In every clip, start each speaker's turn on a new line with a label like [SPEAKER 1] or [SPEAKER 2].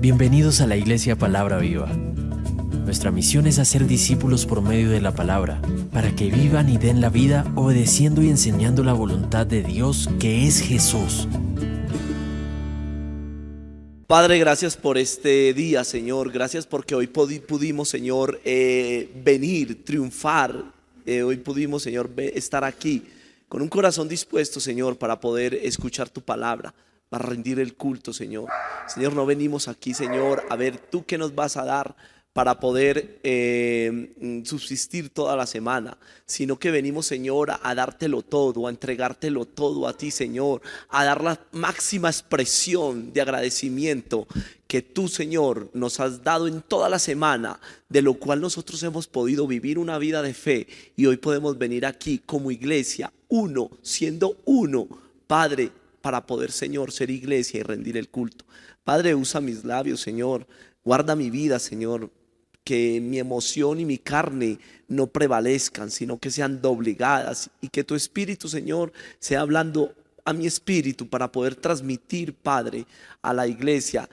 [SPEAKER 1] Bienvenidos a la Iglesia Palabra Viva. Nuestra misión es hacer discípulos por medio de la palabra, para que vivan y den la vida obedeciendo y enseñando la voluntad de Dios que es Jesús. Padre, gracias por este día, Señor. Gracias porque hoy pudimos, Señor, eh, venir, triunfar. Eh, hoy pudimos, Señor, estar aquí con un corazón dispuesto, Señor, para poder escuchar tu palabra para rendir el culto, Señor. Señor, no venimos aquí, Señor, a ver tú qué nos vas a dar para poder eh, subsistir toda la semana, sino que venimos, Señor, a dártelo todo, a entregártelo todo a ti, Señor, a dar la máxima expresión de agradecimiento que tú, Señor, nos has dado en toda la semana, de lo cual nosotros hemos podido vivir una vida de fe y hoy podemos venir aquí como iglesia, uno, siendo uno, Padre, para poder, Señor, ser iglesia y rendir el culto. Padre, usa mis labios, Señor. Guarda mi vida, Señor. Que mi emoción y mi carne no prevalezcan, sino que sean doblegadas. Y que tu espíritu, Señor, sea hablando a mi espíritu para poder transmitir, Padre, a la iglesia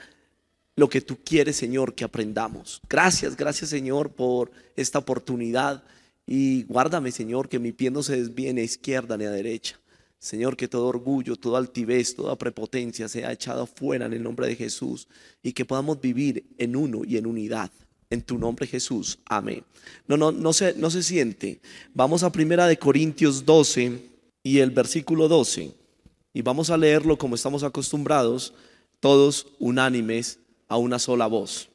[SPEAKER 1] lo que tú quieres, Señor, que aprendamos. Gracias, gracias, Señor, por esta oportunidad. Y guárdame, Señor, que mi pie no se desvíe ni a izquierda ni a derecha. Señor, que todo orgullo, toda altivez, toda prepotencia sea echado fuera en el nombre de Jesús y que podamos vivir en uno y en unidad. En tu nombre Jesús. Amén. No, no, no se, no se siente. Vamos a primera de Corintios 12 y el versículo 12. Y vamos a leerlo como estamos acostumbrados, todos unánimes a una sola voz.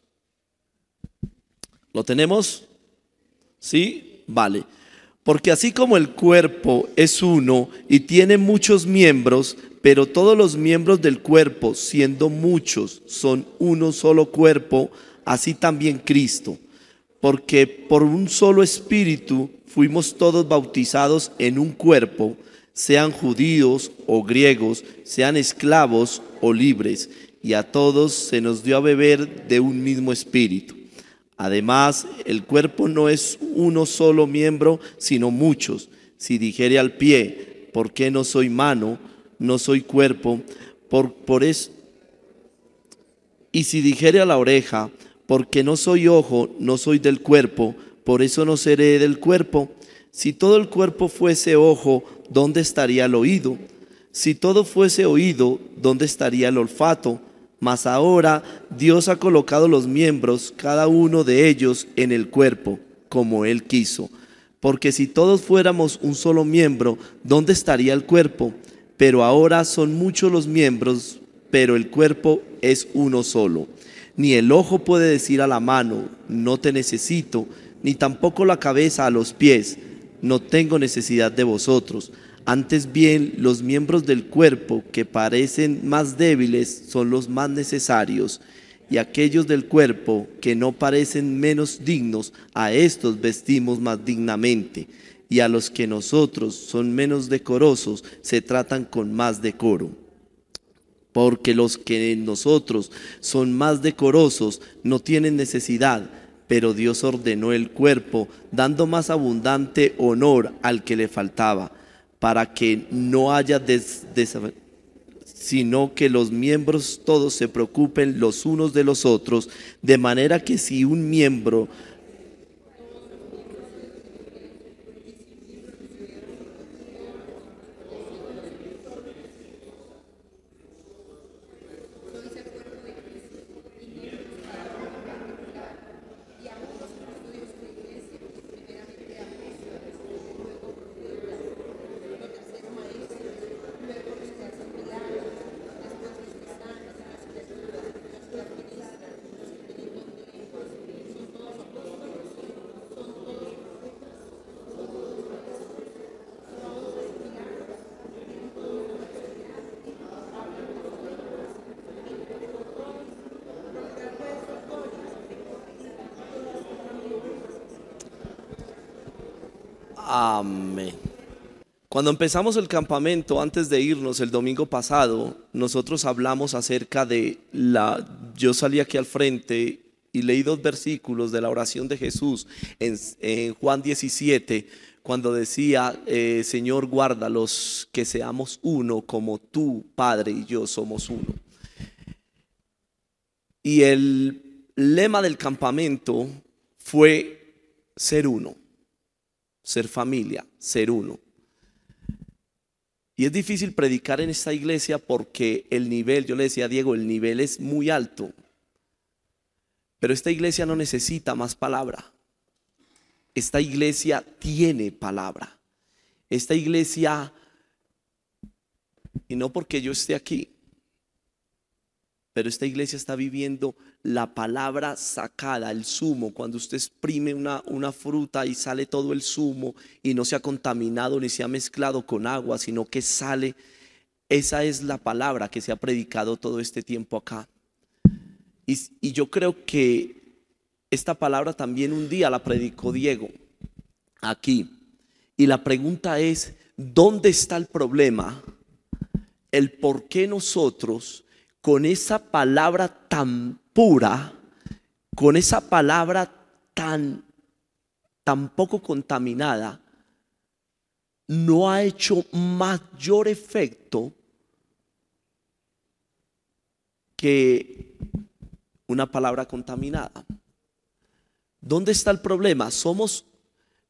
[SPEAKER 1] ¿Lo tenemos? Sí, vale. Porque así como el cuerpo es uno y tiene muchos miembros, pero todos los miembros del cuerpo, siendo muchos, son uno solo cuerpo, así también Cristo. Porque por un solo espíritu fuimos todos bautizados en un cuerpo, sean judíos o griegos, sean esclavos o libres, y a todos se nos dio a beber de un mismo espíritu. Además, el cuerpo no es uno solo miembro, sino muchos. Si dijere al pie, ¿por qué no soy mano? No soy cuerpo. Por, por eso. Y si dijere a la oreja, ¿por qué no soy ojo, no soy del cuerpo, por eso no seré del cuerpo. Si todo el cuerpo fuese ojo, ¿dónde estaría el oído? Si todo fuese oído, ¿dónde estaría el olfato? mas ahora Dios ha colocado los miembros, cada uno de ellos, en el cuerpo, como Él quiso. Porque si todos fuéramos un solo miembro, ¿dónde estaría el cuerpo? Pero ahora son muchos los miembros, pero el cuerpo es uno solo. Ni el ojo puede decir a la mano, no te necesito, ni tampoco la cabeza a los pies, no tengo necesidad de vosotros antes bien, los miembros del cuerpo que parecen más débiles son los más necesarios, y aquellos del cuerpo que no parecen menos dignos, a estos vestimos más dignamente, y a los que nosotros son menos decorosos se tratan con más decoro. Porque los que en nosotros son más decorosos no tienen necesidad, pero Dios ordenó el cuerpo, dando más abundante honor al que le faltaba para que no haya des, sino que los miembros todos se preocupen los unos de los otros, de manera que si un miembro Cuando empezamos el campamento, antes de irnos el domingo pasado, nosotros hablamos acerca de la... Yo salí aquí al frente y leí dos versículos de la oración de Jesús en, Juan 17, cuando decía, Señor eh, Señor, guárdalos, que seamos uno como tú, Padre, y yo somos uno. Y el lema del campamento fue ser uno, ser familia, ser uno. Y es difícil predicar en esta iglesia porque el nivel, yo le decía a Diego, el nivel es muy alto. Pero esta iglesia no necesita más palabra. Esta iglesia tiene palabra. Esta iglesia, y no porque yo esté aquí, pero esta iglesia está viviendo la palabra sacada, el zumo, cuando usted exprime una, una fruta y sale todo el zumo y no se ha contaminado ni se ha mezclado con agua, sino que sale, esa es la palabra que se ha predicado todo este tiempo acá. y yo creo que esta palabra también un día la predicó Diego aquí. Y la pregunta es, ¿dónde está el problema? El por qué nosotros con esa palabra tan pura, con esa palabra tan, poco contaminada, no ha hecho mayor efecto que una palabra contaminada. ¿Dónde está el problema? Somos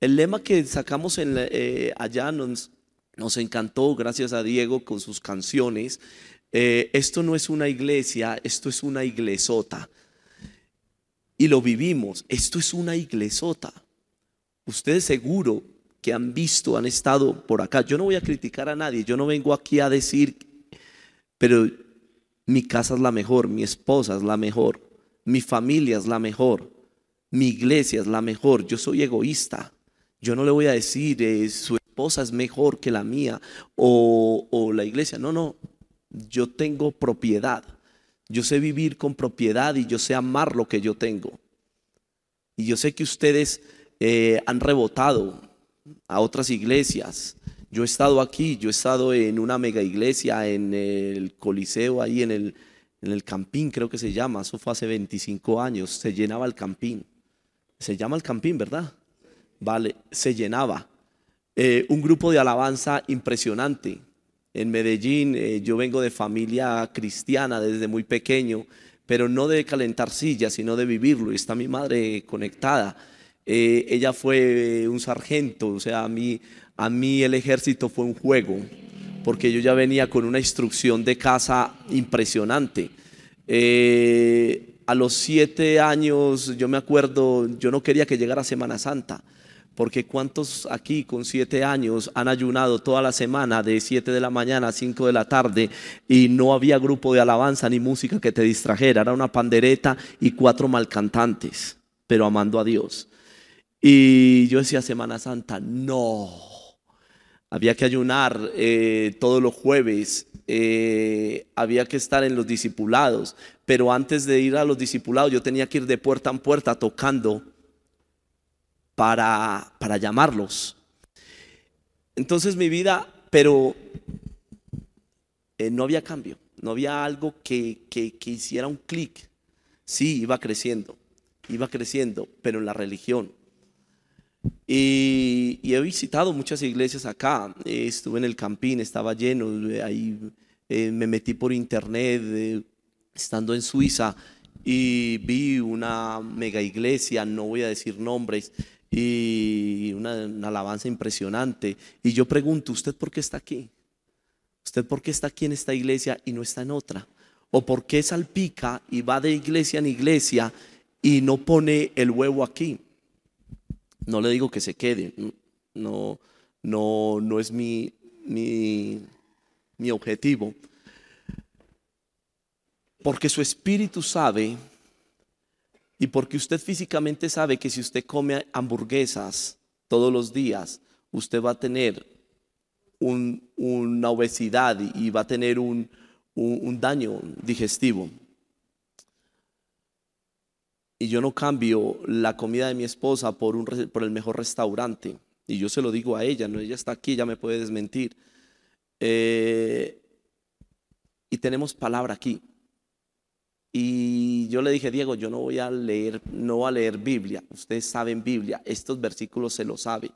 [SPEAKER 1] el lema que sacamos en, eh, allá nos, nos encantó, gracias a Diego, con sus canciones. Eh, esto no es una iglesia, esto es una iglesota. Y lo vivimos, esto es una iglesota. Ustedes seguro que han visto, han estado por acá. Yo no voy a criticar a nadie, yo no vengo aquí a decir, pero mi casa es la mejor, mi esposa es la mejor, mi familia es la mejor, mi iglesia es la mejor, yo soy egoísta. Yo no le voy a decir, eh, su esposa es mejor que la mía o la iglesia. No, no, yo tengo propiedad. Yo sé vivir con propiedad y yo sé amar lo que yo tengo. Y yo sé que ustedes eh, han rebotado a otras iglesias. Yo he estado aquí, yo he estado en una mega iglesia, en el Coliseo, ahí en el, Campín, creo que se llama. Eso fue hace 25 años. Se llenaba el Campín. Se llama el Campín, ¿verdad? Vale, se llenaba. Eh, un grupo de alabanza impresionante en Medellín. Eh, yo vengo de familia cristiana desde muy pequeño, pero no de calentar sillas, sino de vivirlo. Y está mi madre conectada. Eh, ella fue eh, un sargento, o sea, a mí, a mí el ejército fue un juego, porque yo ya venía con una instrucción de casa impresionante. a los siete años, yo me acuerdo, yo no quería que llegara Semana Santa. Porque cuántos aquí con siete años han ayunado toda la semana de siete de la mañana a cinco de la tarde y no había grupo de alabanza ni música que te distrajera. Era una pandereta y cuatro malcantantes, pero amando a Dios. Y yo decía Semana Santa, no. Había que ayunar eh, todos los jueves, eh, había que estar en los discipulados, pero antes de ir a los discipulados yo tenía que ir de puerta en puerta tocando para, para llamarlos. Entonces mi vida, pero eh, no había cambio, no había algo que, hiciera un clic. Sí, iba creciendo, iba creciendo, pero en la religión. Y, he visitado muchas iglesias acá. estuve en el Campín, estaba lleno. Eh, ahí eh, me metí por internet, estando en Suiza, y vi una mega iglesia, no voy a decir nombres, y una, alabanza impresionante. Y yo pregunto, ¿usted por qué está aquí? ¿Usted por qué está aquí en esta iglesia y no está en otra? ¿O por qué salpica y va de iglesia en iglesia y no pone el huevo aquí? No le digo que se quede, no, no, no es mi, mi, mi objetivo. Porque su espíritu sabe y porque usted físicamente sabe que si usted come hamburguesas todos los días, usted va a tener una obesidad y va a tener un, daño digestivo. Y yo no cambio la comida de mi esposa por, un, por el mejor restaurante. Y yo se lo digo a ella, no, ella está aquí, ella me puede desmentir. Eh, y tenemos palabra aquí. Y yo le dije, Diego, yo no voy a leer, no voy a leer Biblia. Ustedes saben Biblia, estos versículos se lo saben.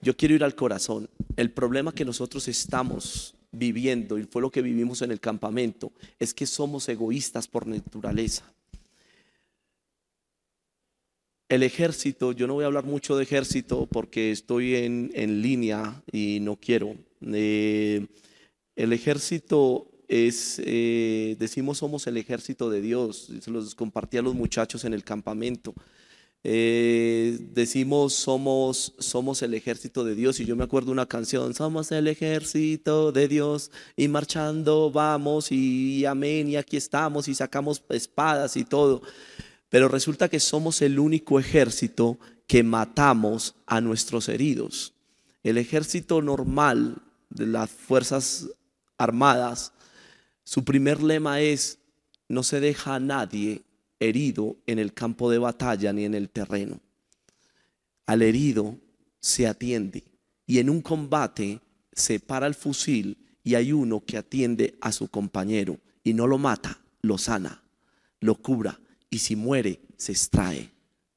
[SPEAKER 1] Yo quiero ir al corazón. El problema que nosotros estamos viviendo, y fue lo que vivimos en el campamento, es que somos egoístas por naturaleza. El ejército, yo no voy a hablar mucho de ejército porque estoy en, línea y no quiero. Eh, el ejército es, eh, decimos somos el ejército de Dios, se los compartía a los muchachos en el campamento. Eh, decimos somos, somos el ejército de Dios y yo me acuerdo una canción, somos el ejército de Dios y marchando vamos y amén y aquí estamos y sacamos espadas y todo. Pero resulta que somos el único ejército que matamos a nuestros heridos. El ejército normal de las fuerzas armadas su primer lema es, no se deja a nadie herido en el campo de batalla ni en el terreno. Al herido se atiende y en un combate se para el fusil y hay uno que atiende a su compañero y no lo mata, lo sana, lo cura y si muere se extrae,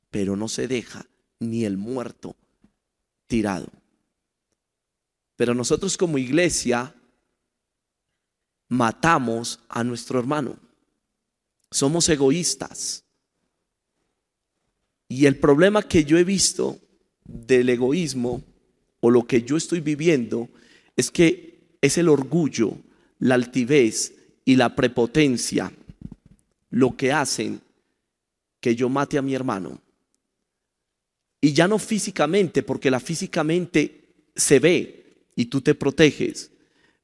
[SPEAKER 1] pero no se deja ni el muerto tirado. Pero nosotros como iglesia matamos a nuestro hermano. Somos egoístas. Y el problema que yo he visto del egoísmo o lo que yo estoy viviendo es que es el orgullo, la altivez y la prepotencia lo que hacen que yo mate a mi hermano. Y ya no físicamente, porque la físicamente se ve y tú te proteges,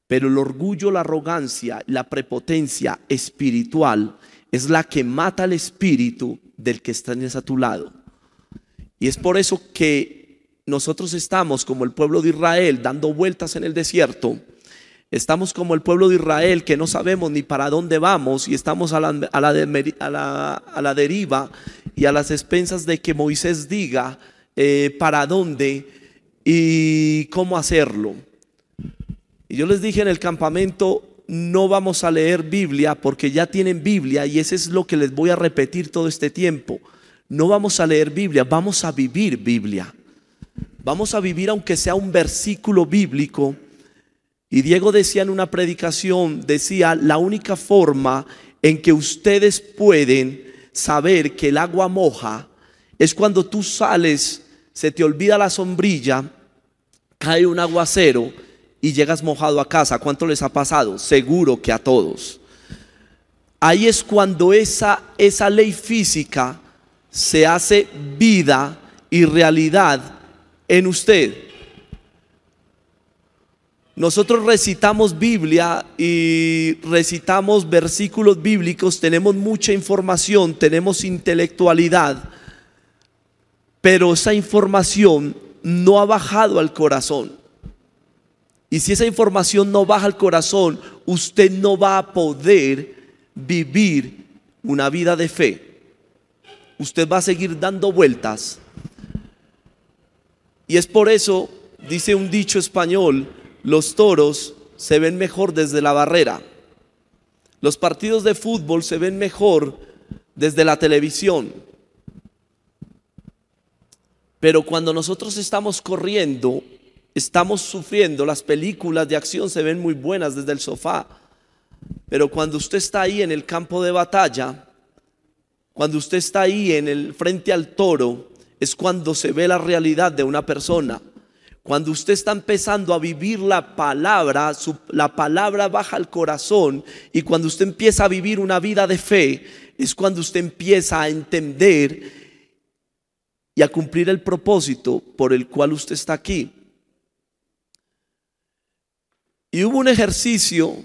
[SPEAKER 1] pero el orgullo, la arrogancia, la prepotencia espiritual es la que mata al espíritu del que está a tu lado. Y es por eso que nosotros estamos como el pueblo de Israel dando vueltas en el desierto. Estamos como el pueblo de Israel que no sabemos ni para dónde vamos y estamos a la, deriva y a las expensas de que Moisés diga eh, para dónde y cómo hacerlo. Y yo les dije en el campamento, no vamos a leer Biblia porque ya tienen Biblia y eso es lo que les voy a repetir todo este tiempo. No vamos a leer Biblia, vamos a vivir Biblia. Vamos a vivir aunque sea un versículo bíblico. Y Diego decía en una predicación, decía, la única forma en que ustedes pueden saber que el agua moja es cuando tú sales, se te olvida la sombrilla, cae un aguacero y llegas mojado a casa. ¿Cuánto les ha pasado? Seguro que a todos. Ahí es cuando esa, esa ley física se hace vida y realidad en usted. Nosotros recitamos Biblia y recitamos versículos bíblicos, tenemos mucha información, tenemos intelectualidad, pero esa información no ha bajado al corazón. Y si esa información no baja al corazón, usted no va a poder vivir una vida de fe. Usted va a seguir dando vueltas. Y es por eso, dice un dicho español, los toros se ven mejor desde la barrera. Los partidos de fútbol se ven mejor desde la televisión. Pero cuando nosotros estamos corriendo estamos sufriendo, las películas de acción se ven muy buenas desde el sofá, pero cuando usted está ahí en el campo de batalla, cuando usted está ahí en el frente al toro, es cuando se ve la realidad de una persona. Cuando usted está empezando a vivir la palabra, la palabra baja al corazón y cuando usted empieza a vivir una vida de fe, es cuando usted empieza a entender y a cumplir el propósito por el cual usted está aquí. Y hubo un ejercicio,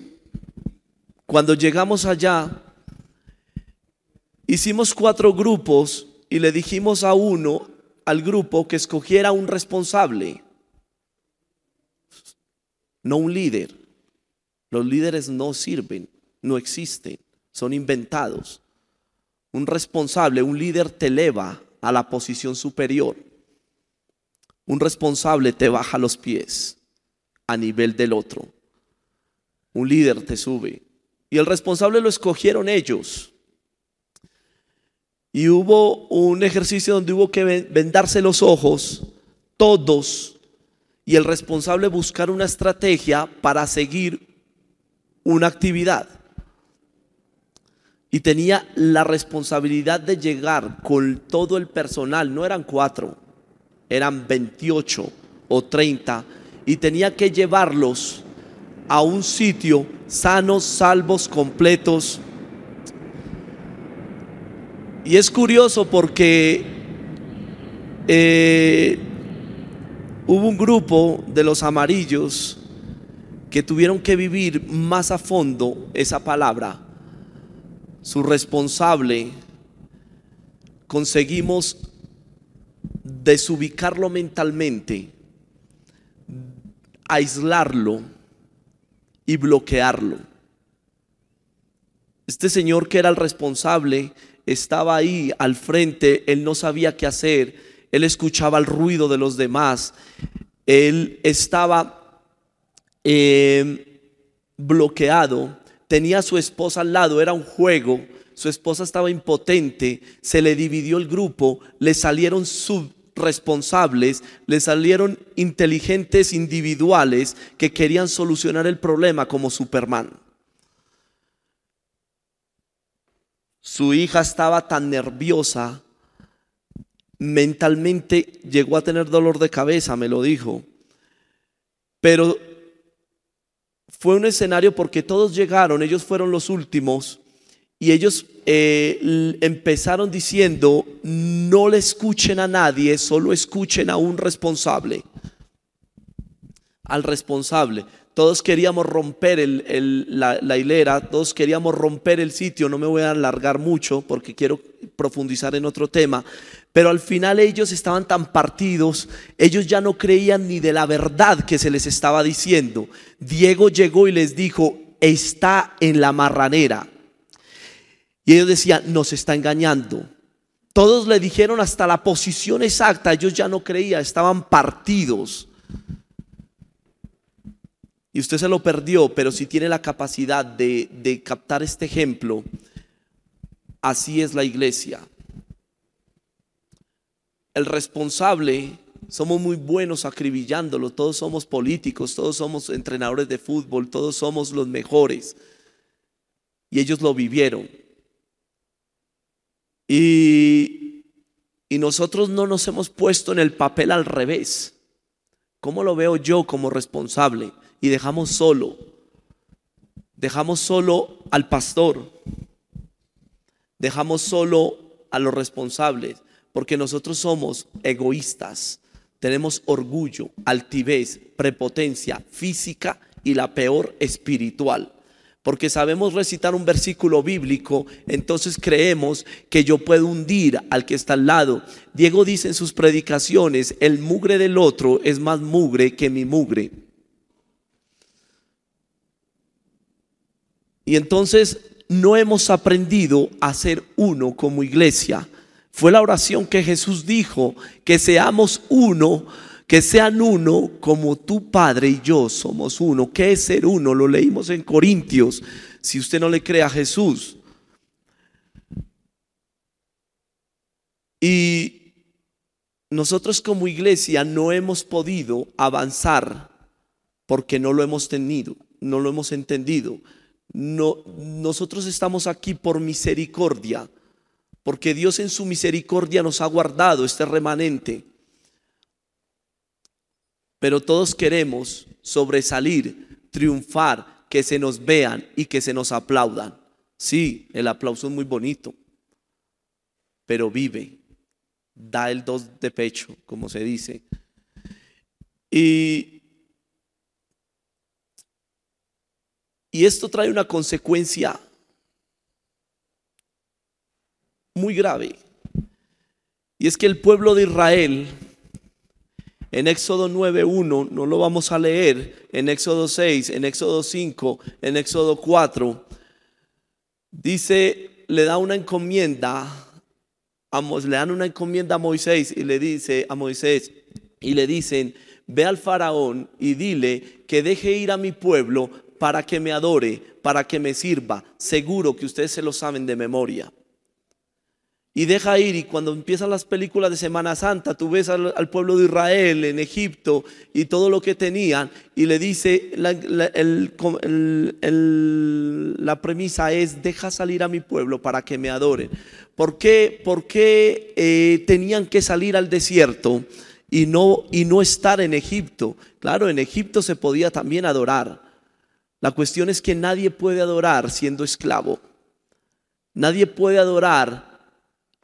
[SPEAKER 1] cuando llegamos allá, hicimos cuatro grupos y le dijimos a uno, al grupo, que escogiera un responsable, no un líder. Los líderes no sirven, no existen, son inventados. Un responsable, un líder te eleva a la posición superior. Un responsable te baja los pies a nivel del otro un líder te sube. Y el responsable lo escogieron ellos. Y hubo un ejercicio donde hubo que vendarse los ojos, todos, y el responsable buscar una estrategia para seguir una actividad. Y tenía la responsabilidad de llegar con todo el personal, no eran cuatro, eran 28 o 30, y tenía que llevarlos a un sitio sanos, salvos, completos. Y es curioso porque eh, hubo un grupo de los amarillos que tuvieron que vivir más a fondo esa palabra. Su responsable, conseguimos desubicarlo mentalmente, aislarlo y bloquearlo. Este señor que era el responsable estaba ahí al frente, él no sabía qué hacer, él escuchaba el ruido de los demás, él estaba em, bloqueado, tenía a su esposa al lado, era un juego, su esposa estaba impotente, se le dividió el grupo, le salieron sub responsables, le salieron inteligentes individuales que querían solucionar el problema como Superman. Su hija estaba tan nerviosa, mentalmente llegó a tener dolor de cabeza, me lo dijo. Pero fue un escenario porque todos llegaron, ellos fueron los últimos y ellos eh, empezaron diciendo, no le escuchen a nadie, solo escuchen a un responsable. Al responsable. Todos queríamos romper la, la, hilera, todos queríamos romper el sitio, no me voy a alargar mucho porque quiero profundizar en otro tema, pero al final ellos estaban tan partidos, ellos ya no creían ni de la verdad que se les estaba diciendo. Diego llegó y les dijo, está en la marranera, y ellos decían, nos está engañando. Todos le dijeron hasta la posición exacta, ellos ya no creían, estaban partidos. Y usted se lo perdió, pero si tiene la capacidad de, de captar este ejemplo, así es la iglesia. El responsable somos muy buenos acribillándolo, todos somos políticos, todos somos entrenadores de fútbol, todos somos los mejores. Y ellos lo vivieron. Y, nosotros no nos hemos puesto en el papel al revés. ¿Cómo lo veo yo como responsable? Y dejamos solo. Dejamos solo al pastor. Dejamos solo a los responsables. Porque nosotros somos egoístas. Tenemos orgullo, altivez, prepotencia física y la peor espiritual porque sabemos recitar un versículo bíblico, entonces creemos que yo puedo hundir al que está al lado. Diego dice en sus predicaciones, el mugre del otro es más mugre que mi mugre. Y entonces no hemos aprendido a ser uno como iglesia. Fue la oración que Jesús dijo, que seamos uno que sean uno como tu Padre y yo somos uno. ¿Qué es ser uno? Lo leímos en Corintios, si usted no le cree a Jesús. Y nosotros como iglesia no hemos podido avanzar porque no lo hemos tenido, no lo hemos entendido. No, nosotros estamos aquí por misericordia, porque Dios en su misericordia nos ha guardado este remanente pero todos queremos sobresalir, triunfar, que se nos vean y que se nos aplaudan. Sí, el aplauso es muy bonito, pero vive, da el dos de pecho, como se dice. Y, esto trae una consecuencia muy grave. Y es que el pueblo de Israel en Éxodo 9.1, no lo vamos a leer, en Éxodo 6, en Éxodo 5, en Éxodo 4, dice, le da una encomienda, le dan una encomienda a Moisés y le dice a Moisés, y le dicen, ve al faraón y dile que deje ir a mi pueblo para que me adore, para que me sirva. Seguro que ustedes se lo saben de memoria y deja ir. Y cuando empiezan las películas de Semana Santa, tú ves al, pueblo de Israel en Egipto y todo lo que tenían. Y le dice, la, premisa es, deja salir a mi pueblo para que me adoren. ¿Por qué, por qué eh, tenían que salir al desierto y no, y no estar en Egipto? Claro, en Egipto se podía también adorar. La cuestión es que nadie puede adorar siendo esclavo. Nadie puede adorar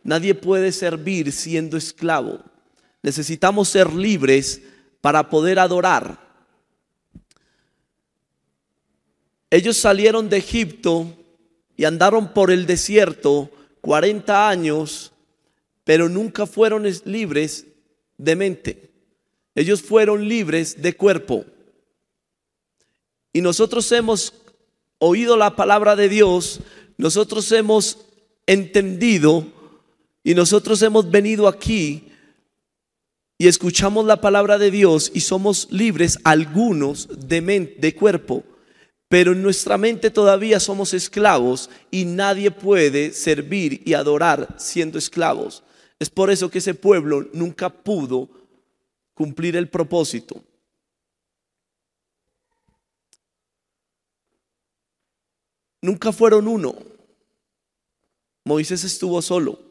[SPEAKER 1] Nadie puede servir siendo esclavo. Necesitamos ser libres para poder adorar. Ellos salieron de Egipto y andaron por el desierto 40 años, pero nunca fueron libres de mente. Ellos fueron libres de cuerpo. Y nosotros hemos oído la palabra de Dios, nosotros hemos entendido y nosotros hemos venido aquí y escuchamos la palabra de Dios y somos libres algunos de, de cuerpo, pero en nuestra mente todavía somos esclavos y nadie puede servir y adorar siendo esclavos. Es por eso que ese pueblo nunca pudo cumplir el propósito. Nunca fueron uno. Moisés estuvo solo.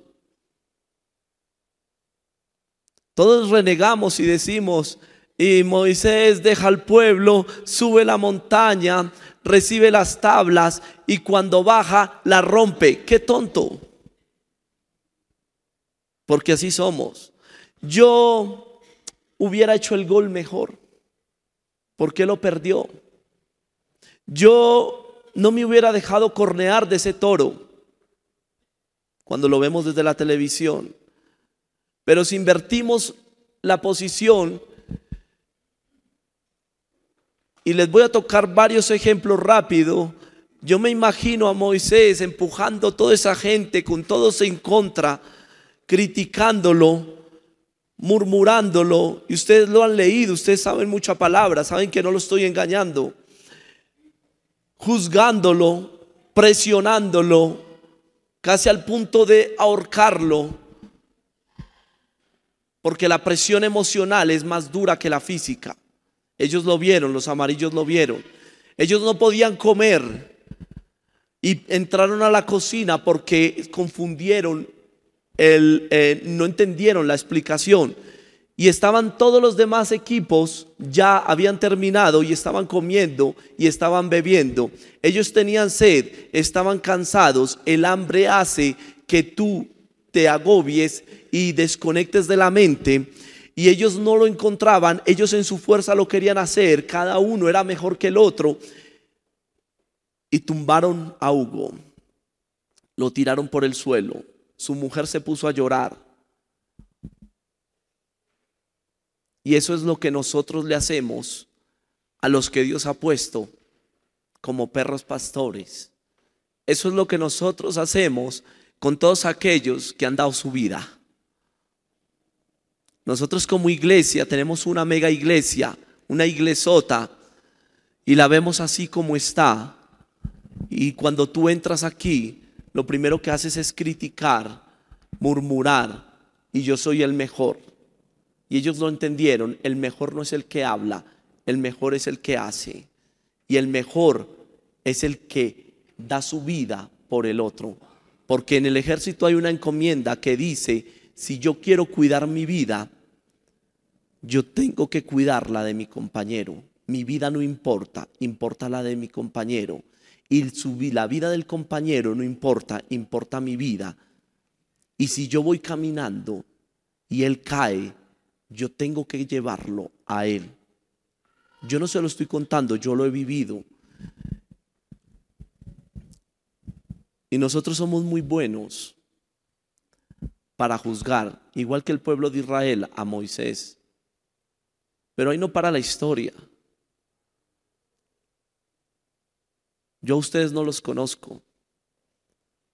[SPEAKER 1] Todos renegamos y decimos, y Moisés deja al pueblo, sube la montaña, recibe las tablas y cuando baja la rompe. ¡Qué tonto! Porque así somos. Yo hubiera hecho el gol mejor. ¿Por qué lo perdió? Yo no me hubiera dejado cornear de ese toro cuando lo vemos desde la televisión. Pero si invertimos la posición, y les voy a tocar varios ejemplos rápido, yo me imagino a Moisés empujando a toda esa gente con todos en contra, criticándolo, murmurándolo, y ustedes lo han leído, ustedes saben mucha palabra, saben que no lo estoy engañando, juzgándolo, presionándolo, casi al punto de ahorcarlo porque la presión emocional es más dura que la física. Ellos lo vieron, los amarillos lo vieron. Ellos no podían comer y entraron a la cocina porque confundieron, el, eh, no entendieron la explicación. Y estaban todos los demás equipos, ya habían terminado y estaban comiendo y estaban bebiendo. Ellos tenían sed, estaban cansados. El hambre hace que tú te agobies y desconectes de la mente. Y ellos no lo encontraban, ellos en su fuerza lo querían hacer, cada uno era mejor que el otro. Y tumbaron a Hugo, lo tiraron por el suelo, su mujer se puso a llorar. Y eso es lo que nosotros le hacemos a los que Dios ha puesto como perros pastores. Eso es lo que nosotros hacemos con todos aquellos que han dado su vida. Nosotros como iglesia tenemos una mega iglesia, una iglesota, y la vemos así como está. Y cuando tú entras aquí, lo primero que haces es criticar, murmurar, y yo soy el mejor. Y ellos lo entendieron, el mejor no es el que habla, el mejor es el que hace. Y el mejor es el que da su vida por el otro. Porque en el ejército hay una encomienda que dice, si yo quiero cuidar mi vida, yo tengo que cuidarla de mi compañero. Mi vida no importa, importa la de mi compañero. Y la vida del compañero no importa, importa mi vida. Y si yo voy caminando y él cae, yo tengo que llevarlo a él. Yo no se lo estoy contando, yo lo he vivido. Y nosotros somos muy buenos para juzgar, igual que el pueblo de Israel a Moisés. Pero ahí no para la historia. Yo a ustedes no los conozco.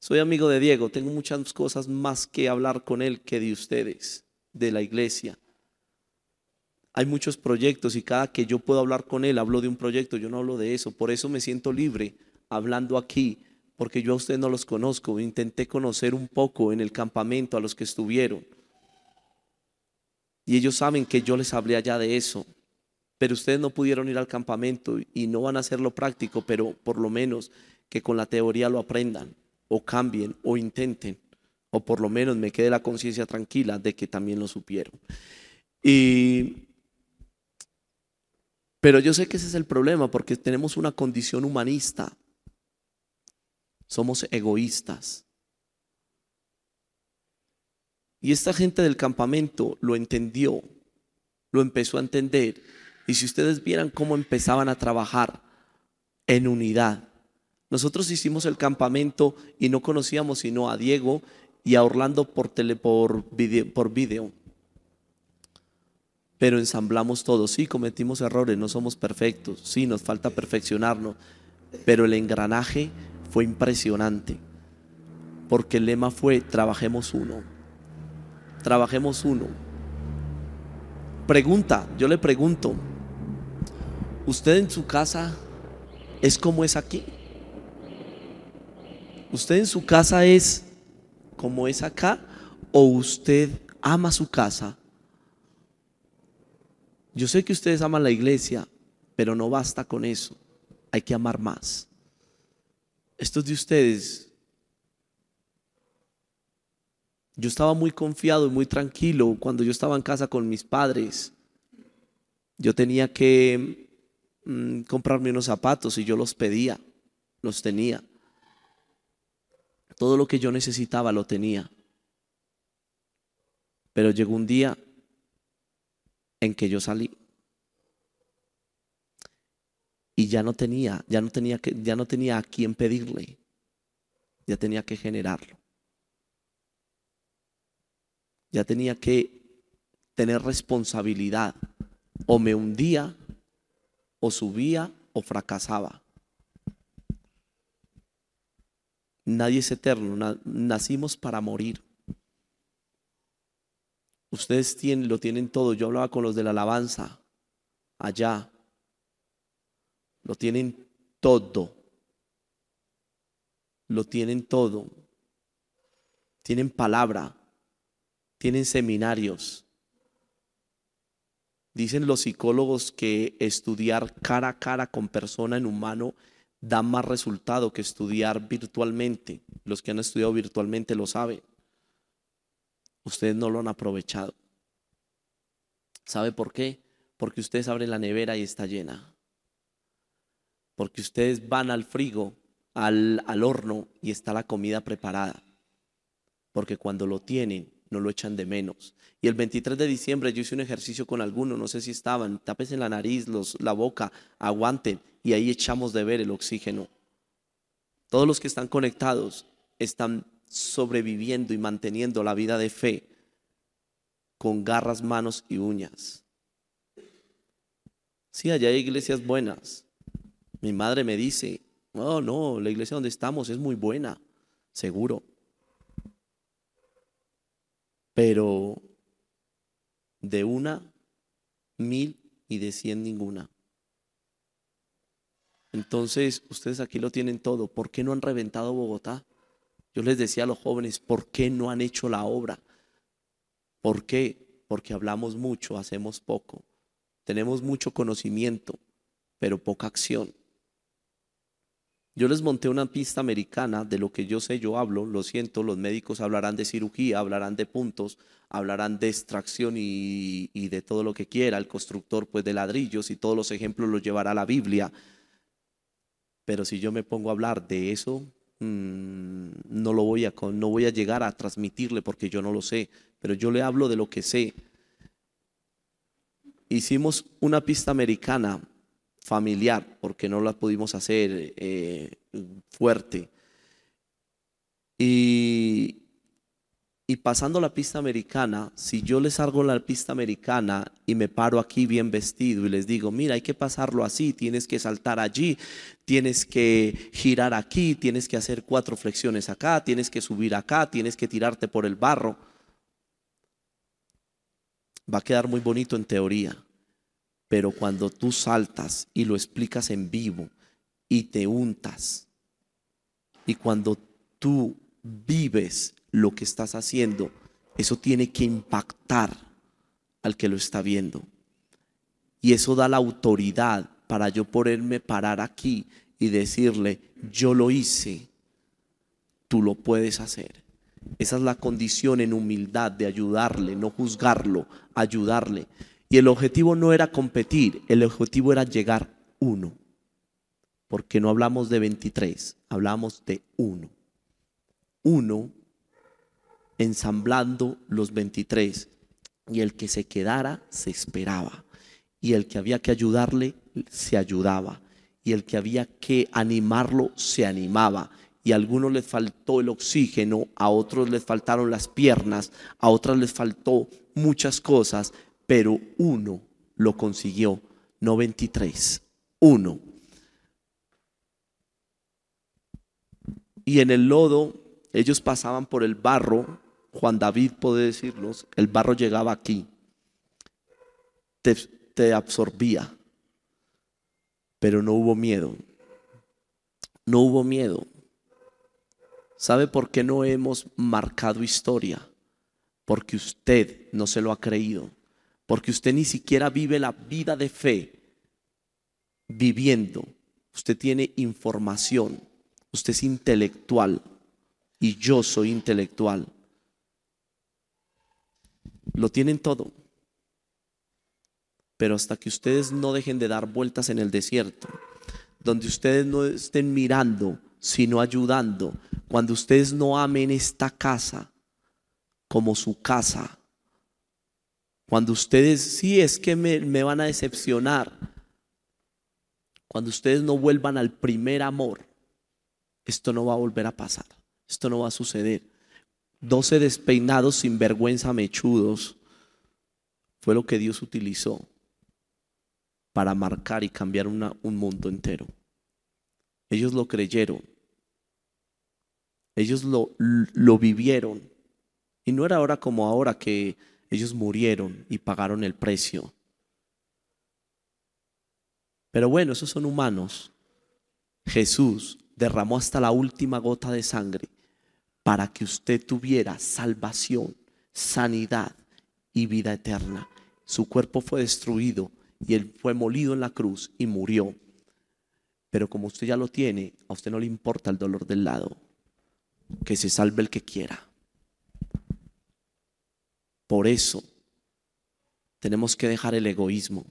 [SPEAKER 1] Soy amigo de Diego, tengo muchas cosas más que hablar con él que de ustedes, de la iglesia. Hay muchos proyectos y cada que yo puedo hablar con él, hablo de un proyecto, yo no hablo de eso. Por eso me siento libre hablando aquí porque yo a ustedes no los conozco, intenté conocer un poco en el campamento a los que estuvieron. Y ellos saben que yo les hablé allá de eso, pero ustedes no pudieron ir al campamento y no van a hacerlo práctico, pero por lo menos que con la teoría lo aprendan o cambien o intenten, o por lo menos me quede la conciencia tranquila de que también lo supieron. Y pero yo sé que ese es el problema porque tenemos una condición humanista somos egoístas. Y esta gente del campamento lo entendió, lo empezó a entender. Y si ustedes vieran cómo empezaban a trabajar en unidad. Nosotros hicimos el campamento y no conocíamos sino a Diego y a Orlando por, tele, por, video, por video. Pero ensamblamos todos. Sí, cometimos errores, no somos perfectos. Sí, nos falta perfeccionarnos. Pero el engranaje fue impresionante, porque el lema fue, trabajemos uno, trabajemos uno. Pregunta, yo le pregunto, ¿usted en su casa es como es aquí? ¿Usted en su casa es como es acá? ¿O usted ama su casa? Yo sé que ustedes aman la iglesia, pero no basta con eso. Hay que amar más estos de ustedes, yo estaba muy confiado y muy tranquilo cuando yo estaba en casa con mis padres. Yo tenía que mm, comprarme unos zapatos y yo los pedía, los tenía. Todo lo que yo necesitaba lo tenía. Pero llegó un día en que yo salí y ya no tenía, ya no tenía, ya no tenía a quién pedirle, ya tenía que generarlo. Ya tenía que tener responsabilidad. O me hundía, o subía, o fracasaba. Nadie es eterno, nacimos para morir. Ustedes tienen, lo tienen todo. Yo hablaba con los de la alabanza allá lo tienen todo. Lo tienen todo. Tienen palabra. Tienen seminarios. Dicen los psicólogos que estudiar cara a cara con persona en humano da más resultado que estudiar virtualmente. Los que han estudiado virtualmente lo saben. Ustedes no lo han aprovechado. ¿Sabe por qué? Porque ustedes abren la nevera y está llena porque ustedes van al frigo, al, horno y está la comida preparada, porque cuando lo tienen no lo echan de menos. Y el 23 de diciembre yo hice un ejercicio con algunos no sé si estaban, tapes en la nariz, los, la boca, aguanten y ahí echamos de ver el oxígeno. Todos los que están conectados están sobreviviendo y manteniendo la vida de fe con garras, manos y uñas. Sí, allá hay iglesias buenas, mi madre me dice, oh, no, la iglesia donde estamos es muy buena, seguro. Pero de una, mil y de cien ninguna. Entonces, ustedes aquí lo tienen todo. ¿Por qué no han reventado Bogotá? Yo les decía a los jóvenes, ¿por qué no han hecho la obra? ¿Por qué? Porque hablamos mucho, hacemos poco. Tenemos mucho conocimiento, pero poca acción. Yo les monté una pista americana de lo que yo sé, yo hablo, lo siento, los médicos hablarán de cirugía, hablarán de puntos, hablarán de extracción y, de todo lo que quiera, el constructor pues de ladrillos y todos los ejemplos los llevará a la Biblia. Pero si yo me pongo a hablar de eso, mm, no, lo voy a, no voy a llegar a transmitirle porque yo no lo sé, pero yo le hablo de lo que sé. Hicimos una pista americana familiar, porque no la pudimos hacer eh, fuerte. Y, y pasando la pista americana, si yo les salgo la pista americana y me paro aquí bien vestido y les digo, mira, hay que pasarlo así, tienes que saltar allí, tienes que girar aquí, tienes que hacer cuatro flexiones acá, tienes que subir acá, tienes que tirarte por el barro, va a quedar muy bonito en teoría. Pero cuando tú saltas y lo explicas en vivo y te untas, y cuando tú vives lo que estás haciendo, eso tiene que impactar al que lo está viendo. Y eso da la autoridad para yo poderme parar aquí y decirle, yo lo hice, tú lo puedes hacer. Esa es la condición en humildad de ayudarle, no juzgarlo, ayudarle. Y el objetivo no era competir, el objetivo era llegar uno. Porque no hablamos de 23, hablamos de uno. Uno ensamblando los 23. Y el que se quedara se esperaba. Y el que había que ayudarle se ayudaba. Y el que había que animarlo se animaba. Y a algunos les faltó el oxígeno, a otros les faltaron las piernas, a otros les faltó muchas cosas, pero uno lo consiguió, no 23, uno. Y en el lodo, ellos pasaban por el barro, Juan David puede decirlos, el barro llegaba aquí, te, te absorbía, pero no hubo miedo, no hubo miedo. ¿Sabe por qué no hemos marcado historia? Porque usted no se lo ha creído porque usted ni siquiera vive la vida de fe viviendo. Usted tiene información, usted es intelectual y yo soy intelectual. Lo tienen todo. Pero hasta que ustedes no dejen de dar vueltas en el desierto, donde ustedes no estén mirando, sino ayudando, cuando ustedes no amen esta casa como su casa, cuando ustedes, sí, es que me, van a decepcionar. Cuando ustedes no vuelvan al primer amor, esto no va a volver a pasar. Esto no va a suceder. Doce despeinados sin vergüenza mechudos fue lo que Dios utilizó para marcar y cambiar un mundo entero. Ellos lo creyeron. Ellos lo, lo vivieron. Y no era ahora como ahora que ellos murieron y pagaron el precio. Pero bueno, esos son humanos. Jesús derramó hasta la última gota de sangre para que usted tuviera salvación, sanidad y vida eterna. Su cuerpo fue destruido y él fue molido en la cruz y murió. Pero como usted ya lo tiene, a usted no le importa el dolor del lado. Que se salve el que quiera. Por eso tenemos que dejar el egoísmo.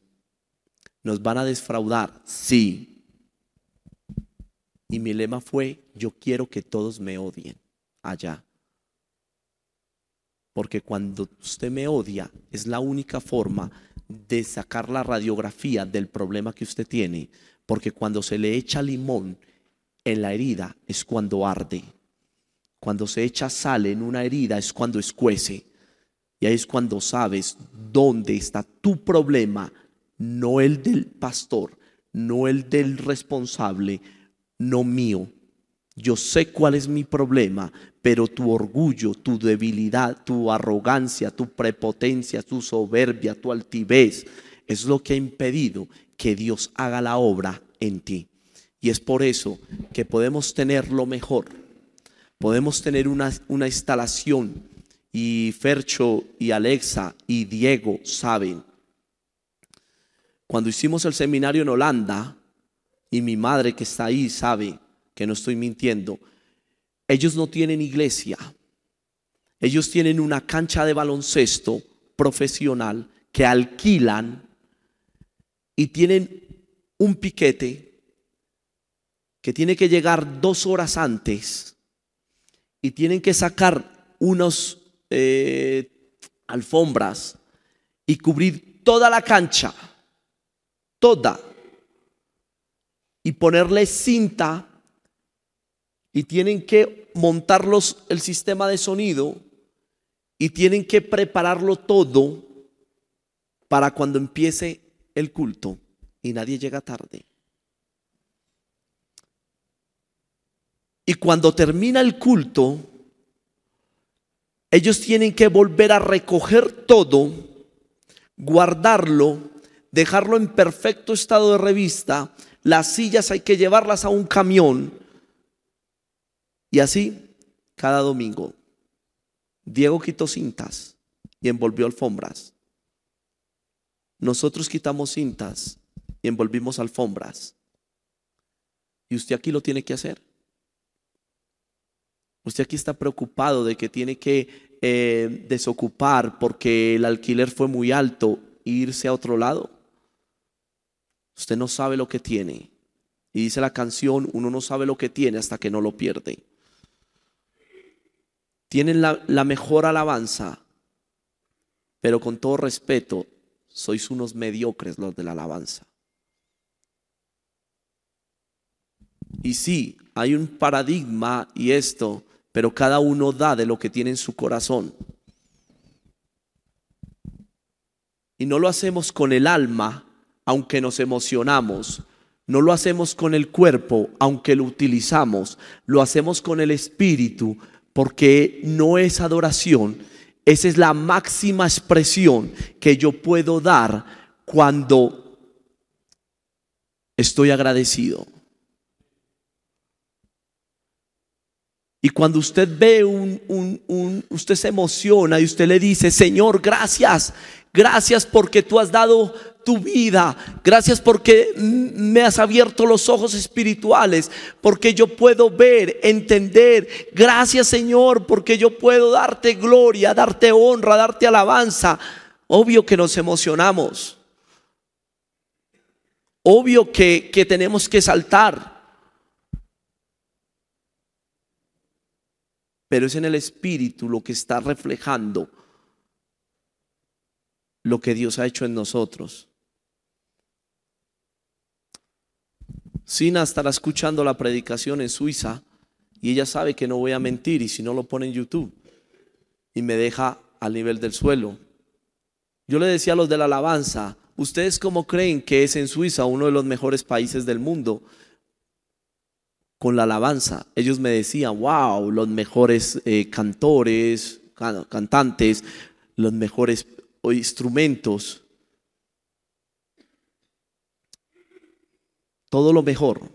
[SPEAKER 1] Nos van a desfraudar, sí. Y mi lema fue, yo quiero que todos me odien allá. Porque cuando usted me odia, es la única forma de sacar la radiografía del problema que usted tiene. Porque cuando se le echa limón en la herida es cuando arde. Cuando se echa sal en una herida es cuando escuece. Y ahí es cuando sabes dónde está tu problema, no el del pastor, no el del responsable, no mío. Yo sé cuál es mi problema, pero tu orgullo, tu debilidad, tu arrogancia, tu prepotencia, tu soberbia, tu altivez, es lo que ha impedido que Dios haga la obra en ti. Y es por eso que podemos tener lo mejor, podemos tener una, una instalación y Fercho y Alexa y Diego saben. Cuando hicimos el seminario en Holanda, y mi madre que está ahí sabe que no estoy mintiendo, ellos no tienen iglesia, ellos tienen una cancha de baloncesto profesional que alquilan y tienen un piquete que tiene que llegar dos horas antes y tienen que sacar unos eh, alfombras y cubrir toda la cancha, toda, y ponerle cinta y tienen que montarlos el sistema de sonido y tienen que prepararlo todo para cuando empiece el culto y nadie llega tarde. Y cuando termina el culto, ellos tienen que volver a recoger todo, guardarlo, dejarlo en perfecto estado de revista, las sillas hay que llevarlas a un camión y así cada domingo. Diego quitó cintas y envolvió alfombras. Nosotros quitamos cintas y envolvimos alfombras. Y usted aquí lo tiene que hacer. Usted aquí está preocupado de que tiene que eh, desocupar porque el alquiler fue muy alto e irse a otro lado. Usted no sabe lo que tiene. Y dice la canción, uno no sabe lo que tiene hasta que no lo pierde. Tienen la, la mejor alabanza, pero con todo respeto, sois unos mediocres los de la alabanza. Y sí, hay un paradigma y esto, pero cada uno da de lo que tiene en su corazón. Y no lo hacemos con el alma, aunque nos emocionamos. No lo hacemos con el cuerpo, aunque lo utilizamos. Lo hacemos con el espíritu, porque no es adoración. Esa es la máxima expresión que yo puedo dar cuando estoy agradecido. Y cuando usted ve un, un, usted se emociona y usted le dice, Señor, gracias, gracias porque tú has dado tu vida, gracias porque me has abierto los ojos espirituales, porque yo puedo ver, entender, gracias Señor, porque yo puedo darte gloria, darte honra, darte alabanza. Obvio que nos emocionamos, obvio que, que tenemos que saltar. pero es en el espíritu lo que está reflejando lo que Dios ha hecho en nosotros. Sina estará escuchando la predicación en Suiza y ella sabe que no voy a mentir y si no lo pone en YouTube y me deja al nivel del suelo. Yo le decía a los de la alabanza, ¿ustedes cómo creen que es en Suiza uno de los mejores países del mundo con la alabanza. Ellos me decían, wow, los mejores eh, cantores, cantantes, los mejores instrumentos. Todo lo mejor.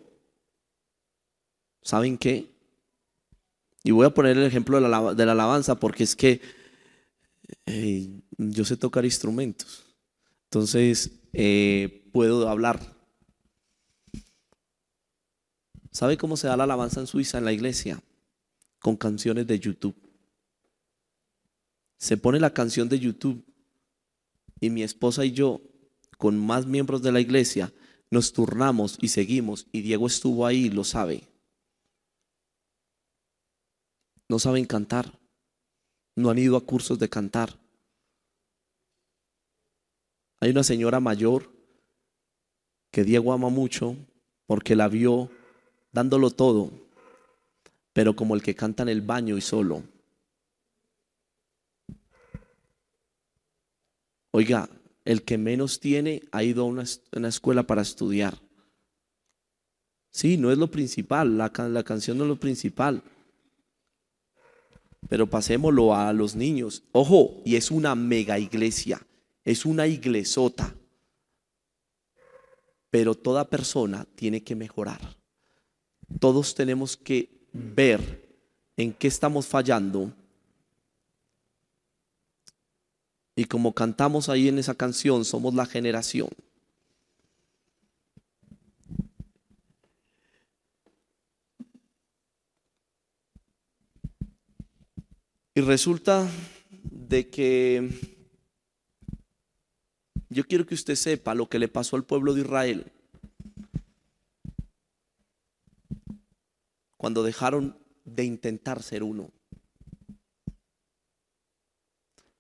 [SPEAKER 1] ¿Saben qué? Y voy a poner el ejemplo de la, alabanza porque es que eh, yo sé tocar instrumentos. Entonces, eh, puedo hablar ¿Sabe cómo se da la alabanza en Suiza, en la iglesia? Con canciones de YouTube. Se pone la canción de YouTube y mi esposa y yo, con más miembros de la iglesia, nos turnamos y seguimos. Y Diego estuvo ahí, lo sabe. No saben cantar. No han ido a cursos de cantar. Hay una señora mayor que Diego ama mucho porque la vio dándolo todo, pero como el que canta en el baño y solo. Oiga, el que menos tiene ha ido a una, escuela para estudiar. Sí, no es lo principal, la, la canción no es lo principal. Pero pasémoslo a los niños. Ojo, y es una mega iglesia, es una iglesota. Pero toda persona tiene que mejorar todos tenemos que ver en qué estamos fallando. Y como cantamos ahí en esa canción, somos la generación. Y resulta de que yo quiero que usted sepa lo que le pasó al pueblo de Israel. cuando dejaron de intentar ser uno.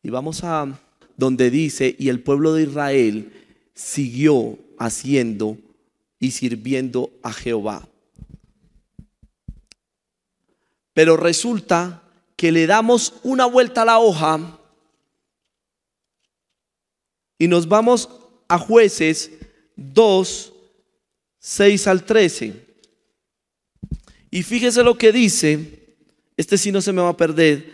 [SPEAKER 1] Y vamos a donde dice, y el pueblo de Israel siguió haciendo y sirviendo a Jehová. Pero resulta que le damos una vuelta a la hoja y nos vamos a jueces 2, 6 al 13. Y fíjese lo que dice, este sí no se me va a perder,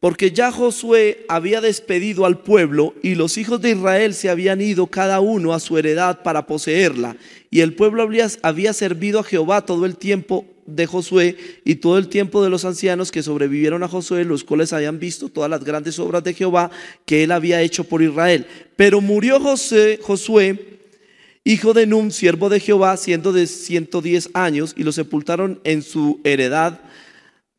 [SPEAKER 1] porque ya Josué había despedido al pueblo y los hijos de Israel se habían ido cada uno a su heredad para poseerla. Y el pueblo había, había servido a Jehová todo el tiempo de Josué y todo el tiempo de los ancianos que sobrevivieron a Josué, los cuales habían visto todas las grandes obras de Jehová que él había hecho por Israel. Pero murió Josué hijo de Nun, siervo de Jehová, siendo de 110 años, y lo sepultaron en su heredad.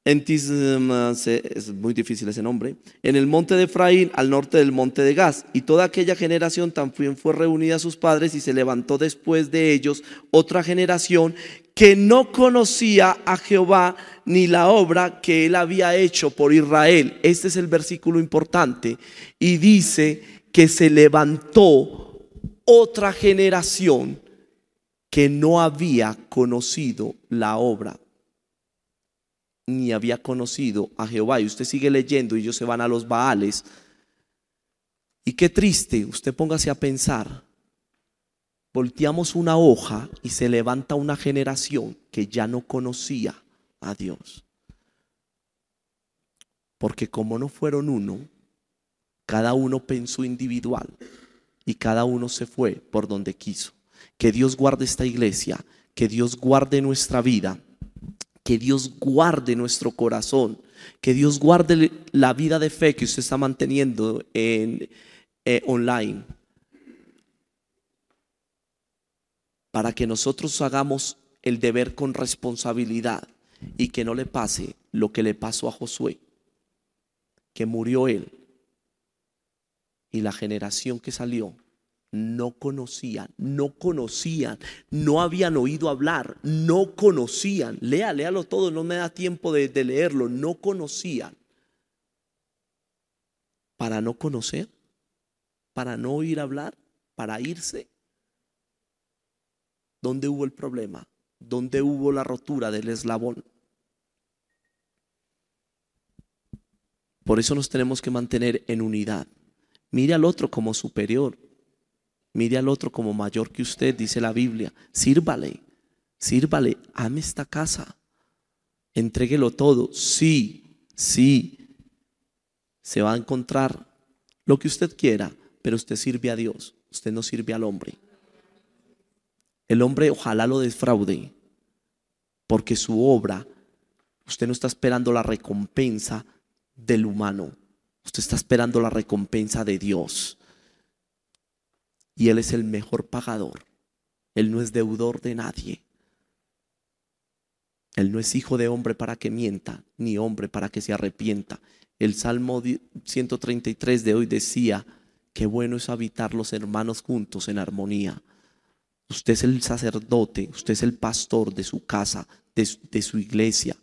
[SPEAKER 1] En es muy difícil ese nombre, en el monte de Efraín, al norte del monte de Gaz. Y toda aquella generación también fue reunida a sus padres y se levantó después de ellos otra generación que no conocía a Jehová ni la obra que él había hecho por Israel. Este es el versículo importante. Y dice que se levantó otra generación que no había conocido la obra, ni había conocido a Jehová. Y usted sigue leyendo y ellos se van a los Baales. Y qué triste, usted póngase a pensar. Volteamos una hoja y se levanta una generación que ya no conocía a Dios. Porque como no fueron uno, cada uno pensó individual y cada uno se fue por donde quiso. Que Dios guarde esta iglesia, que Dios guarde nuestra vida, que Dios guarde nuestro corazón, que Dios guarde la vida de fe que usted está manteniendo en, eh, online. Para que nosotros hagamos el deber con responsabilidad y que no le pase lo que le pasó a Josué, que murió él y la generación que salió no conocían, no conocían, no habían oído hablar, no conocían. Lea, léalo todo, no me da tiempo de, de leerlo, no conocían. Para no conocer, para no oír hablar, para irse. ¿Dónde hubo el problema? ¿Dónde hubo la rotura del eslabón? Por eso nos tenemos que mantener en unidad. Mire al otro como superior. Mire al otro como mayor que usted, dice la Biblia. Sírvale, sírvale, ame esta casa. Entréguelo todo. Sí, sí. Se va a encontrar lo que usted quiera, pero usted sirve a Dios. Usted no sirve al hombre. El hombre ojalá lo defraude, porque su obra, usted no está esperando la recompensa del humano. Usted está esperando la recompensa de Dios. Y Él es el mejor pagador. Él no es deudor de nadie. Él no es hijo de hombre para que mienta, ni hombre para que se arrepienta. El Salmo 133 de hoy decía, qué bueno es habitar los hermanos juntos en armonía. Usted es el sacerdote, usted es el pastor de su casa, de, de su iglesia.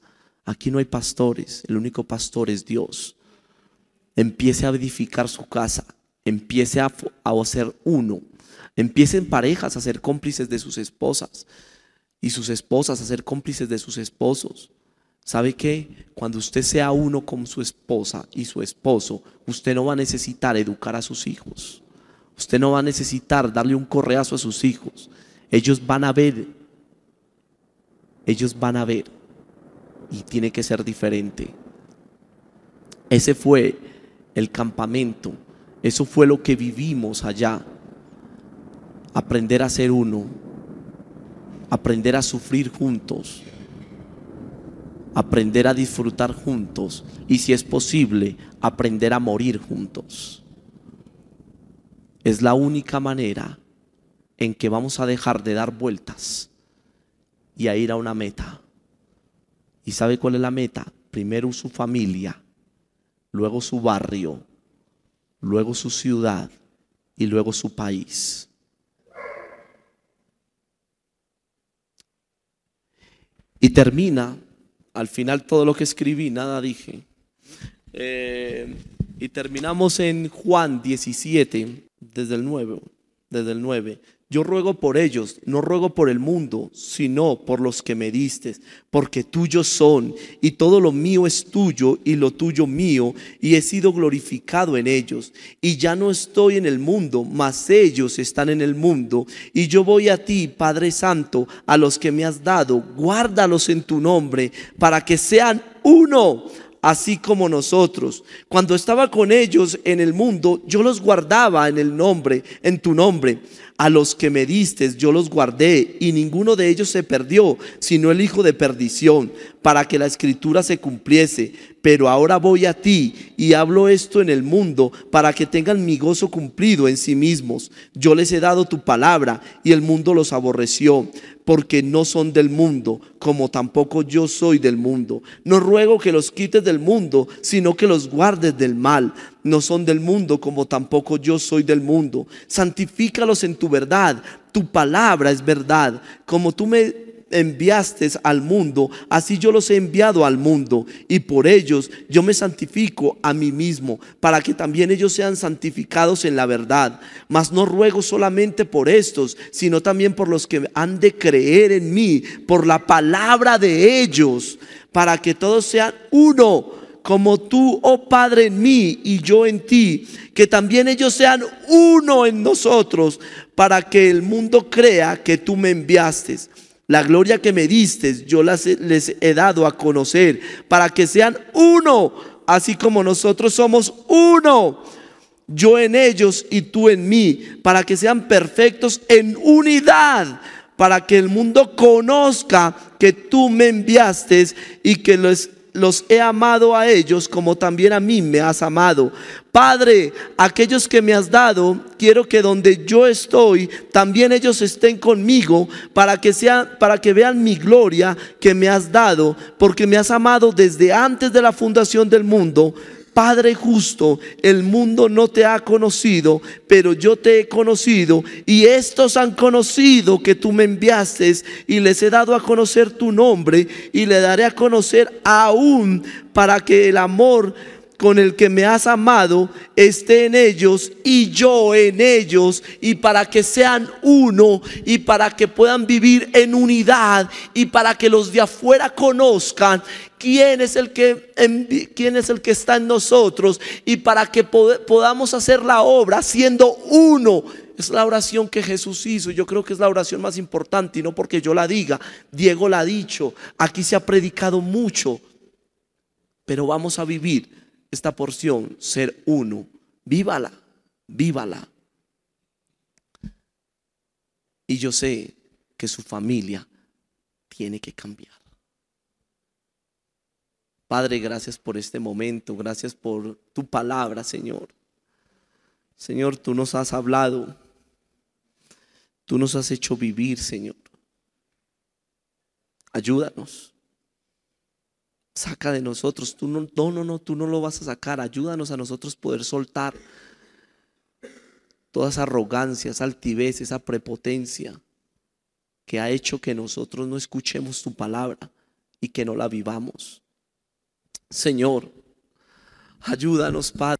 [SPEAKER 1] Aquí no hay pastores, el único pastor es Dios empiece a edificar su casa, empiece a, a ser uno, empiecen parejas a ser cómplices de sus esposas y sus esposas a ser cómplices de sus esposos. ¿Sabe qué? Cuando usted sea uno con su esposa y su esposo, usted no va a necesitar educar a sus hijos. Usted no va a necesitar darle un correazo a sus hijos. Ellos van a ver. Ellos van a ver. Y tiene que ser diferente. Ese fue el campamento. Eso fue lo que vivimos allá. Aprender a ser uno, aprender a sufrir juntos, aprender a disfrutar juntos y si es posible, aprender a morir juntos. Es la única manera en que vamos a dejar de dar vueltas y a ir a una meta. ¿Y sabe cuál es la meta? Primero su familia luego su barrio, luego su ciudad y luego su país. Y termina, al final todo lo que escribí, nada dije. Eh, y terminamos en Juan 17, desde el 9 desde el 9. Yo ruego por ellos, no ruego por el mundo, sino por los que me diste, porque tuyos son, y todo lo mío es tuyo, y lo tuyo mío, y he sido glorificado en ellos. Y ya no estoy en el mundo, mas ellos están en el mundo, y yo voy a ti, Padre Santo, a los que me has dado, guárdalos en tu nombre, para que sean uno así como nosotros. Cuando estaba con ellos en el mundo, yo los guardaba en el nombre, en tu nombre, a los que me diste yo los guardé y ninguno de ellos se perdió, sino el hijo de perdición, para que la escritura se cumpliese. Pero ahora voy a ti y hablo esto en el mundo para que tengan mi gozo cumplido en sí mismos. Yo les he dado tu palabra y el mundo los aborreció, porque no son del mundo, como tampoco yo soy del mundo. No ruego que los quites del mundo, sino que los guardes del mal no son del mundo como tampoco yo soy del mundo. Santifícalos en tu verdad. Tu palabra es verdad. Como tú me enviaste al mundo, así yo los he enviado al mundo. Y por ellos yo me santifico a mí mismo, para que también ellos sean santificados en la verdad. Mas no ruego solamente por estos, sino también por los que han de creer en mí, por la palabra de ellos, para que todos sean uno como tú, oh Padre, en mí y yo en ti, que también ellos sean uno en nosotros, para que el mundo crea que tú me enviaste. La gloria que me diste, yo las, les he dado a conocer, para que sean uno, así como nosotros somos uno, yo en ellos y tú en mí, para que sean perfectos en unidad, para que el mundo conozca que tú me enviaste y que los los he amado a ellos como también a mí me has amado. Padre, aquellos que me has dado, quiero que donde yo estoy, también ellos estén conmigo para que sea para que vean mi gloria que me has dado, porque me has amado desde antes de la fundación del mundo. Padre justo, el mundo no te ha conocido, pero yo te he conocido y estos han conocido que tú me enviaste y les he dado a conocer tu nombre y le daré a conocer aún para que el amor con el que me has amado esté en ellos y yo en ellos, y para que sean uno, y para que puedan vivir en unidad, y para que los de afuera conozcan quién es el que, quién es el que está en nosotros, y para que podamos hacer la obra siendo uno. Es la oración que Jesús hizo. Yo creo que es la oración más importante, y no porque yo la diga. Diego la ha dicho. Aquí se ha predicado mucho pero vamos a vivir esta porción, ser uno. Vívala, vívala. Y yo sé que su familia tiene que cambiar. Padre, gracias por este momento, gracias por tu palabra, Señor. Señor, tú nos has hablado, tú nos has hecho vivir, Señor. Ayúdanos saca de nosotros. Tú no, no, no, tú no lo vas a sacar. Ayúdanos a nosotros poder soltar toda esa arrogancia, esa altivez, esa prepotencia que ha hecho que nosotros no escuchemos tu palabra y que no la vivamos. Señor, ayúdanos, Padre.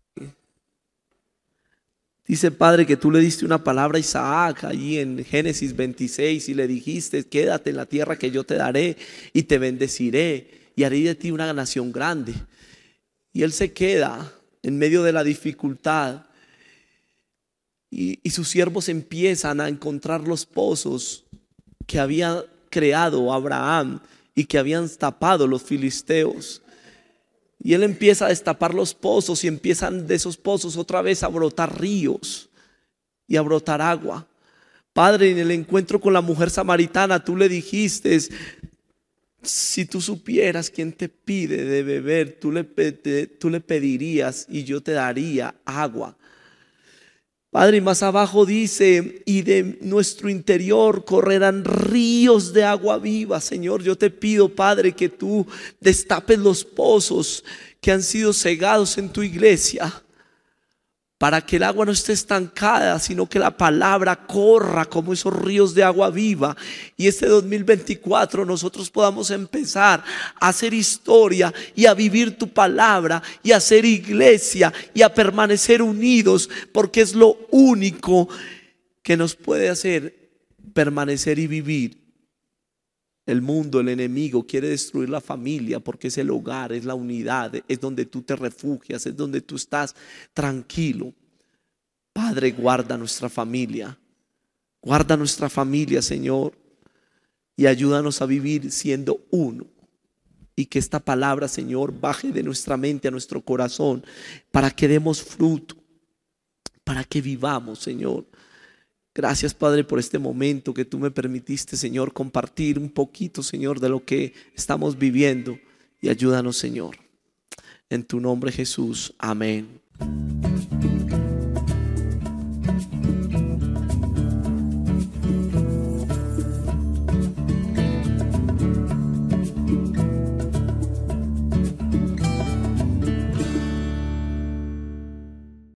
[SPEAKER 1] Dice Padre que tú le diste una palabra a Isaac allí en Génesis 26 y le dijiste, quédate en la tierra que yo te daré y te bendeciré y haré de ti una nación grande. Y él se queda en medio de la dificultad y, y sus siervos empiezan a encontrar los pozos que había creado Abraham y que habían tapado los filisteos. Y él empieza a destapar los pozos y empiezan de esos pozos otra vez a brotar ríos y a brotar agua. Padre, en el encuentro con la mujer samaritana, tú le dijiste, si tú supieras quién te pide de beber, tú le, tú le pedirías y yo te daría agua. Padre, más abajo dice, y de nuestro interior correrán ríos de agua viva. Señor, yo te pido, Padre, que tú destapes los pozos que han sido cegados en tu iglesia para que el agua no esté estancada, sino que la palabra corra como esos ríos de agua viva. Y este 2024 nosotros podamos empezar a hacer historia y a vivir tu palabra y a ser iglesia y a permanecer unidos, porque es lo único que nos puede hacer permanecer y vivir el mundo, el enemigo quiere destruir la familia porque es el hogar, es la unidad, es donde tú te refugias, es donde tú estás tranquilo. Padre, guarda nuestra familia. Guarda nuestra familia, Señor, y ayúdanos a vivir siendo uno. Y que esta palabra, Señor, baje de nuestra mente a nuestro corazón para que demos fruto, para que vivamos, Señor, Gracias, Padre, por este momento que tú me permitiste, Señor, compartir un poquito, Señor, de lo que estamos viviendo. Y ayúdanos, Señor. En tu nombre, Jesús. Amén.